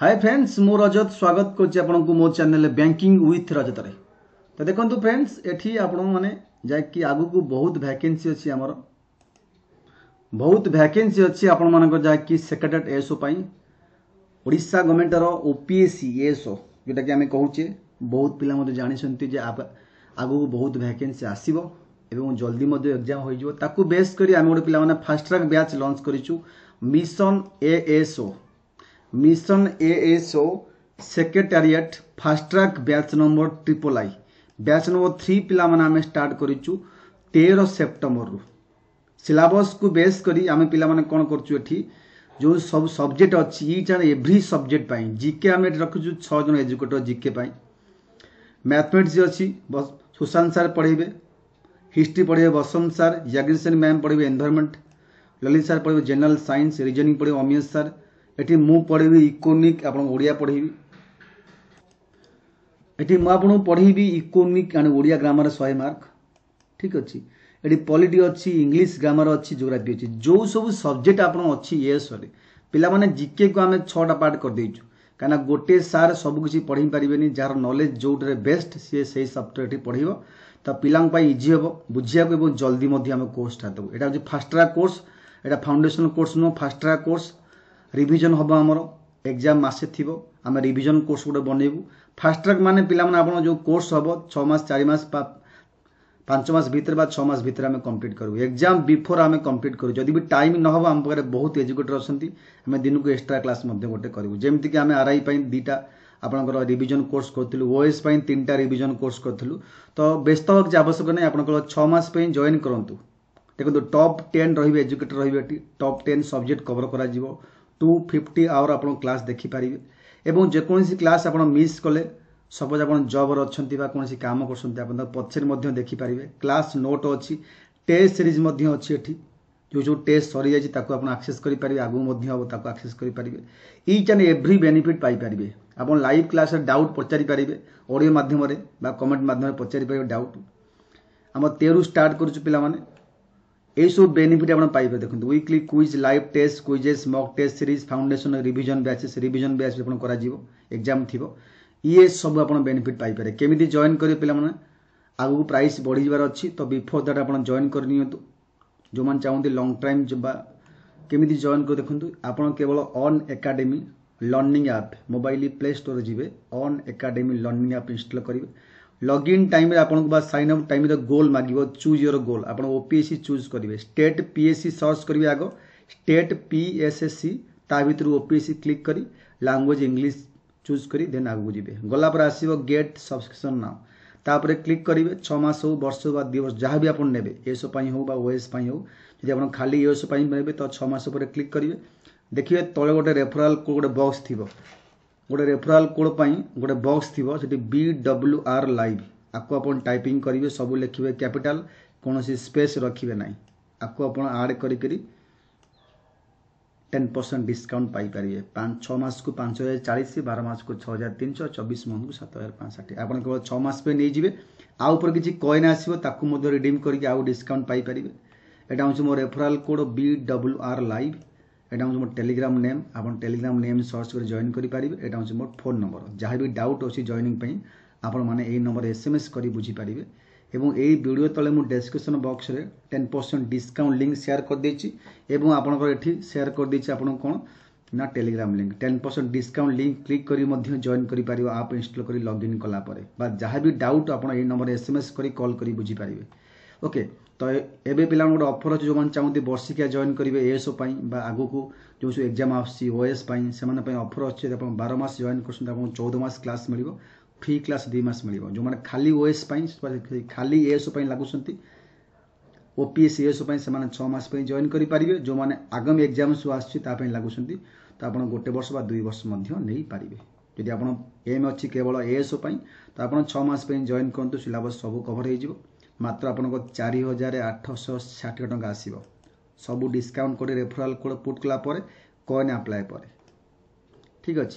ହାଏ friends ମୁଁ ରଜତ ସ୍ୱାଗତ କରୁଛି ଆପଣଙ୍କୁ ମୋ ଚ୍ୟାନେଲ୍ ବ୍ୟାଙ୍କିଂ ୱିଥ୍ ରଜତରେ ତ ଦେଖନ୍ତୁ ଫ୍ରେଣ୍ଡସ୍ ଏଠି ଆପଣମାନେ ଯାହାକି ଆଗକୁ ବହୁତ ଭ୍ୟାକେନ୍ସି ଅଛି ଆମର ବହୁତ ଭ୍ୟାକେନ୍ସି ଅଛି ଆପଣମାନଙ୍କର ଯାହାକି ସେକ୍ରେଟାରେଟ୍ ଏଏସ୍ଓ ପାଇଁ ଓଡ଼ିଶା ଗଭର୍ଣ୍ଣମେଣ୍ଟର O P S C ASO ଯେଉଁଟାକି ଆମେ କହୁଛେ ବହୁତ ପିଲା ମଧ୍ୟ ଜାଣିଛନ୍ତି ଯେ ଆଗକୁ ବହୁତ ଭ୍ୟାକେନ୍ସି ଆସିବ ଏବଂ ଜଲ୍ଦି ମଧ୍ୟ ଏକ୍ଜାମ୍ ହୋଇଯିବ ତାକୁ ବେସ୍ କରି ଆମେ ଗୋଟେ ପିଲାମାନେ ଫାଷ୍ଟ ଟ୍ରାକ୍ ବ୍ୟାଚ୍ ଲଞ୍ଚ କରିଛୁ mission ASO mission ASO secretariat fast track batch number triple I batch number three ପିଲାମାନେ ଆମେ ଷ୍ଟାର୍ଟ କରିଛୁ ତେର ସେପ୍ଟେମ୍ବରରୁ ସିଲାବସ୍କୁ ବେସ୍ କରି ଆମେ ପିଲାମାନେ କ'ଣ କରୁଛୁ ଏଠି ଯେଉଁ ସବୁ ସବଜେକ୍ଟ ଅଛି ଇଚ୍ ଆଣ୍ଡ ଏଭ୍ରି ସବଜେକ୍ଟ ପାଇଁ ଜିକେ ଆମେ ଏଠି ରଖିଛୁ ଛଅ ଜଣ ଏଜୁକେଟର ଜିକେ ପାଇଁ ମ୍ୟାଥମେଟିକ୍ସ ଅଛି ସୁଶାନ୍ତ ସାର୍ ପଢ଼େଇବେ ହିଷ୍ଟ୍ରି ପଢ଼େଇବେ ବସନ୍ତ ସାର୍ ଜାଗିରସେନ ମ୍ୟାମ୍ ପଢ଼େଇବେ ଏନ୍ଭାରମେଣ୍ଟ ଲଲିତ ସାର୍ ପଢ଼ିବେ ଜେନେରାଲ ସାଇନ୍ସ ରିଜନିଂ ପଢ଼ିବେ ଅମିୟ ସାର୍ ଏଠି ମୁଁ ପଢ଼ିବି ଇକୋନୋମିକ୍ ଆପଣଙ୍କୁ ଓଡ଼ିଆ ପଢ଼େଇବି ଏଠି ମୁଁ ଆପଣଙ୍କୁ ପଢ଼େଇବି ଇକୋନୋମିକ୍ ଆଣ୍ଡ ଓଡ଼ିଆ ଗ୍ରାମାର ଶହେ ମାର୍କ ଠିକ୍ ଅଛି ଏଠି ପଲିଟି ଅଛି ଇଂଲିଶ ଗ୍ରାମାର ଅଛି ଜୋଗ୍ରାଫି ଅଛି ଯେଉଁ ସବୁ ସବଜେକ୍ଟ ଆପଣ ଅଛି ଏଏସ୍ରେ ପିଲାମାନେ ଜିକେକୁ ଆମେ ଛଅଟା ପାର୍ଟ କରିଦେଇଛୁ କାହିଁକିନା ଗୋଟିଏ ସାର୍ ସବୁକିଛି ପଢ଼େଇ ପାରିବେନି ଯାହାର ନଲେଜ୍ ଯେଉଁଠାରେ ବେଷ୍ଟ ସିଏ ସେଇ ସବଜେକ୍ଟ ଏଠି ପଢ଼ିବ ତ ପିଲାଙ୍କ ପାଇଁ ଇଜି ହେବ ବୁଝିବାକୁ ଏବଂ ଜଲ୍ଦି ମଧ୍ୟ ଆମେ କୋର୍ସଟା ଦେବୁ ଏଇଟା ହେଉଛି ଫାଷ୍ଟ ଟ୍ରାକ୍ କୋର୍ସ ଏଇଟା ଫାଉଣ୍ଡେସନ କୋର୍ସ ନୁହଁ ଫାଷ୍ଟ ଟ୍ରାକ୍ କୋର୍ସ ରିଭିଜନ୍ ହେବ ଆମର ଏକ୍ଜାମ୍ ମାସେ ଥିବ ଆମେ ରିଭିଜନ୍ କୋର୍ସ ଗୋଟେ ବନେଇବୁ ଫାଷ୍ଟ ଟ୍ରାକ୍ ମାନେ ପିଲାମାନେ ଆପଣ ଯେଉଁ କୋର୍ସ ହେବ ଛଅ ମାସ ଚାରି ମାସ ପାଞ୍ଚ ମାସ ଭିତରେ ବା ଛଅ ମାସ ଭିତରେ ଆମେ କମ୍ପ୍ଲିଟ୍ କରିବୁ ଏକ୍ଜାମ୍ ବିଫୋର୍ ଆମେ କମ୍ପ୍ଲିଟ୍ କରୁ ଯଦି ବି ଟାଇମ୍ ନ ହେବ ଆମ ପାଖରେ ବହୁତ ଏଜୁକେଟର୍ ଅଛନ୍ତି ଆମେ ଦିନକୁ ଏକ୍ସଟ୍ରା କ୍ଲାସ୍ ମଧ୍ୟ ଗୋଟେ କରିବୁ ଯେମିତିକି ଆମେ ଆର୍ ଆଇ ପାଇଁ ଦୁଇଟା ଆପଣଙ୍କର ରିଭିଜନ୍ କୋର୍ସ କରିଥିଲୁ ଓଏସ୍ ପାଇଁ ତିନିଟା ରିଭିଜନ୍ କୋର୍ସ କରିଥିଲୁ ତ ବ୍ୟସ୍ତ ହେବା ହେବାକୁ ଆବଶ୍ୟକ ନାହିଁ ଆପଣଙ୍କର ଛଅ ମାସ ପାଇଁ ଜଏନ୍ କରନ୍ତୁ ଦେଖନ୍ତୁ ଟପ୍ ଟେନ୍ ରହିବେ ଏଜୁକେଟର୍ ରହିବେ ଏଠି ଟପ୍ ଟେନ୍ ସବଜେକ୍ଟ କଭର୍ କରାଯିବ টু ফিফটি ଆୱାର ଆପଣ କ୍ଲାସ୍ ଦେଖିପାରିବେ ଏବଂ ଯେକୌଣସି କ୍ଲାସ୍ ଆପଣ ମିସ୍ କଲେ ସପୋଜ୍ ଆପଣ ଜବ୍ରେ ଅଛନ୍ତି ବା କୌଣସି କାମ କରୁଛନ୍ତି ଆପଣ ତାକୁ ପଛରେ ମଧ୍ୟ ଦେଖିପାରିବେ କ୍ଲାସ୍ ନୋଟ୍ ଅଛି ଟେଷ୍ଟ ସିରିଜ୍ ମଧ୍ୟ ଅଛି ଏଠି ଯେଉଁ ଯେଉଁ ଟେଷ୍ଟ ସରିଯାଇଛି ତାକୁ ଆପଣ ଆକ୍ସେସ୍ କରିପାରିବେ ଆଗକୁ ମଧ୍ୟ ହେବ ତାକୁ ଆକ୍ସେସ୍ କରିପାରିବେ ଇଚ୍ ଆଣ୍ଡ ଏଭ୍ରି ବେନିଫିଟ୍ ପାଇପାରିବେ ଆପଣ ଲାଇଭ୍ କ୍ଲାସ୍ରେ ଡାଉଟ୍ ପଚାରିପାରିବେ ଅଡ଼ିଓ ମାଧ୍ୟମରେ ବା କମେଣ୍ଟ ମାଧ୍ୟମରେ ପଚାରିପାରିବେ ଡାଉଟ୍ ଆମ ତେରୁ ଷ୍ଟାର୍ଟ କରୁଛୁ ପିଲାମାନେ এইসব বেনিফিট আপনার পাইবে দেখুন weekly quiz live test quizzes mock test series foundation revision batches revision batch আপনার করা যাব এক্সাম থিব ইয়ে সব আপনার বেনিফিট পাইপারে কেমিতি জয়েন করিবে পিলামানে আগুক প্রাইস বড়ি যাবার অছি তো বিফোর দ্যাট আপনার জয়েন করে নিয়ন্তু যেমন ଚାହୁଁନ୍ତି লং টাইম বা କେମିତି জয়েন করে দেখুন আপনার কেবল Unacademy learning app mobile play ଷ୍ଟୋରରେ যাবে Unacademy learning app install করবে ଲଗ୍ଇନ୍ ଟାଇମ୍ରେ ଆପଣଙ୍କ ବା ସାଇନ୍ ଅପ୍ ଟାଇମ୍ରେ ଗୋଲ୍ ମାଗିବ ଚୁଜ୍ ୟୋର ଗୋଲ୍ ଆପଣ ଓପିଏସ୍ସି ଚୁଜ୍ କରିବେ ଷ୍ଟେଟ୍ ପିଏସ୍ସି ସର୍ଚ୍ଚ କରିବେ ଆଗ ଷ୍ଟେଟ୍ ପିଏସ୍ଏସ୍ସି ତା ଭିତରୁ ଓପିଏସ୍ସି କ୍ଲିକ୍ କରି ଲାଙ୍ଗୁଏଜ୍ ଇଂଲିଶ ଚୁଜ୍ କରି ଦେନ୍ ଆଗକୁ ଯିବେ ଗଲା ପରେ ଆସିବ ଗେଟ୍ ସବସ୍କ୍ରିପ୍ସନ୍ ନାଓ ତାପରେ କ୍ଲିକ୍ କରିବେ ଛଅ ମାସ ହେଉ ବର୍ଷ ବା ଦୁଇ ବର୍ଷ ଯାହା ବି ଆପଣ ନେବେ ଏସଓ ପାଇଁ ହେଉ ବା ଓଏସ୍ ପାଇଁ ହେଉ ଯଦି ଆପଣ ଖାଲି ଏସଓ ପାଇଁ ନେବେ ତ ଛଅ ମାସ ପରେ କ୍ଲିକ୍ କରିବେ ଦେଖିବେ ତଳେ ଗୋଟେ ରେଫରାଲ୍ ଗୋଟେ ବକ୍ସ ଥିବ ଗୋଟେ ରେଫରାଲ୍ କୋଡ଼୍ ପାଇଁ ଗୋଟେ ବକ୍ସ ଥିବ ସେଠି ବି ଡବ୍ଲ୍ୟୁ ଆର୍ ଲାଇଭ୍ ଆକୁ ଆପଣ ଟାଇପିଂ କରିବେ ସବୁ ଲେଖିବେ କ୍ୟାପିଟାଲ୍ କୌଣସି ସ୍ପେସ୍ ରଖିବେ ନାହିଁ ଆକୁ ଆପଣ ଆଡ଼୍ କରିକରି টেন পরসেন্ট ডিসকাউন্ট পাইপারে পাঁচ ছ মাসকু পাঁচ হাজার চাশ বার মাসকু ছ হাজার তিনশো চবিশ মন্থকু সাত হাজার পাঁচ ষাঠিয়ে আপনার কেবল ছ মাস নিয়ে আউ উপরে কিছু কয়েন আসবে তাকে মধ্যে রিডিম করি আউ ডিসকাউন্ট পাইপারে এটা হচ্ছে মো referral code B double R live এটা হচ্ছে মোট টেলিগ্রাম নেম আপন টেলিগ্রাম নেম ସର୍ଚ୍ଚ କରି ଜଏନ୍ କରିପାରିବେ ଏଇଟା ହେଉଛି ମୋର ଫୋନ୍ ନମ୍ବର ଯାହା ବି ଡାଉଟ୍ ଅଛି ଜଏନିଂ ପାଇଁ ଆପଣମାନେ ଏହି ନମ୍ବରରେ ଏସ୍ ଏମ୍ ଏସ୍ କରି ବୁଝିପାରିବେ ଏବଂ ଏହି ଭିଡ଼ିଓ ତଳେ ମୁଁ ଡେସ୍କ୍ରିପସନ୍ ବକ୍ସରେ ten percent discount link share କରିଦେଇଛି ଏବଂ ଆପଣଙ୍କର ଏଠି ସେୟାର କରିଦେଇଛି ଆପଣଙ୍କୁ କ'ଣ ନା telegram link ten percent discount link click କରି ମଧ୍ୟ ଜଏନ୍ କରିପାରିବ ଆପ୍ ଇନଷ୍ଟଲ୍ କରି ଲଗ୍ଇନ୍ କଲା ପରେ ବା ଯାହା ବି ଡାଉଟ୍ ଆପଣ ଏହି ନମ୍ବରରେ ଏସ୍ ଏମ୍ ଏସ୍ କରି କଲ୍ କରି ବୁଝିପାରିବେ ଓକେ ତ ଏବେ ପିଲାମାନଙ୍କୁ ଗୋଟେ ଅଫର୍ ଅଛି ଯେଉଁମାନେ ଚାହୁଁଛନ୍ତି ବର୍ଷିକିଆ ଜଏନ୍ କରିବେ ଏଏସ୍ଓ ପାଇଁ ବା ଆଗକୁ ଯେଉଁ ସବୁ ଏକ୍ଜାମ୍ ଆସୁଛି ଓଏସ୍ ପାଇଁ ସେମାନଙ୍କ ପାଇଁ ଅଫର୍ ଅଛି ଆପଣ ବାର ମାସ ଜଏନ୍ କରୁଛନ୍ତି ଆପଣଙ୍କୁ ଚଉଦ ମାସ କ୍ଲାସ୍ ମିଳିବ ଫ୍ରି କ୍ଲାସ୍ ଦୁଇ ମାସ ମିଳିବ ଯେଉଁମାନେ ଖାଲି ଓଏସ୍ ପାଇଁ ଖାଲି ଏଏସ୍ଓ ପାଇଁ ଲାଗୁଛନ୍ତି ଓପିଏସ୍ ଏଏସ୍ଓ ପାଇଁ ସେମାନେ ଛଅ ମାସ ପାଇଁ ଜଏନ୍ କରିପାରିବେ ଯେଉଁମାନେ ଆଗାମୀ ଏକ୍ଜାମ୍ ସବୁ ଆସୁଛି ତା ପାଇଁ ଲାଗୁଛନ୍ତି ତ ଆପଣ ଗୋଟେ ବର୍ଷ ବା ଦୁଇ ବର୍ଷ ମଧ୍ୟ ନେଇପାରିବେ ଯଦି ଆପଣ ଏମ୍ ଅଛି କେବଳ ଏଏସ୍ଓ ପାଇଁ ତ ଆପଣ ଛଅ ମାସ ପାଇଁ ଜଏନ୍ କରନ୍ତୁ ସିଲାବସ୍ ସବୁ କଭର୍ ହୋଇଯିବ মাত্র আপনার চারি হাজার আঠশহ ষাঠিয়ে টঙ্কা আসব সবু ডিসকাউন্ট করে রেফরাল কোড পুট কলাপরে কয়েন আপ্লাଏ ପରେ ଠିକ୍ ଅଛି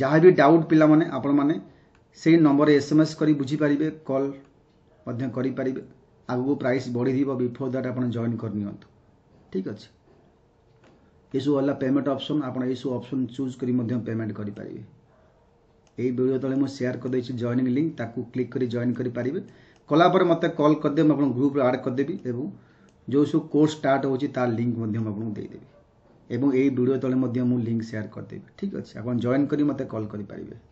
ଯାହା ବି ଡାଉଟ୍ ପିଲାମାନେ ଆପଣମାନେ ସେଇ ନମ୍ବରରେ ଏସ୍ ଏମ୍ ଏସ୍ କରି ବୁଝିପାରିବେ କଲ୍ ମଧ୍ୟ କରିପାରିବେ ଆଗକୁ ପ୍ରାଇସ୍ ବଢ଼ିଯିବ ବିଫୋର୍ ଦ୍ୟାଟ୍ ଆପଣ ଜଏନ୍ କରିନିଅନ୍ତୁ ଠିକ୍ ଅଛି ଏସବୁ ହେଲା ପେମେଣ୍ଟ ଅପସନ୍ ଆପଣ ଏସବୁ ଅପସନ୍ ଚୁଜ୍ କରି ମଧ୍ୟ ପେମେଣ୍ଟ କରିପାରିବେ ଏହି ଭିଡ଼ିଓ ତଳେ ମୁଁ ସେୟାର କରିଦେଇଛି ଜଏନିଂ ଲିଙ୍କ୍ ତାକୁ କ୍ଲିକ୍ କରି ଜଏନ୍ କରିପାରିବେ କଲାପରେ ମୋତେ କଲ୍ କରିଦେବେ ମୁଁ ଆପଣଙ୍କ ଗ୍ରୁପ୍ରେ ଆଡ଼୍ କରିଦେବି ଏବଂ ଯେଉଁ ସବୁ କୋର୍ସ ଷ୍ଟାର୍ଟ ହେଉଛି ତା ଲିଙ୍କ୍ ମଧ୍ୟ ମୁଁ ଆପଣଙ୍କୁ ଦେଇଦେବି ଏବଂ ଏଇ ଭିଡ଼ିଓ ତଳେ ମଧ୍ୟ ମୁଁ ଲିଙ୍କ୍ ସେୟାର କରିଦେବି ଠିକ୍ ଅଛି ଆପଣ ଜଏନ୍ କରି ମୋତେ କଲ୍ କରିପାରିବେ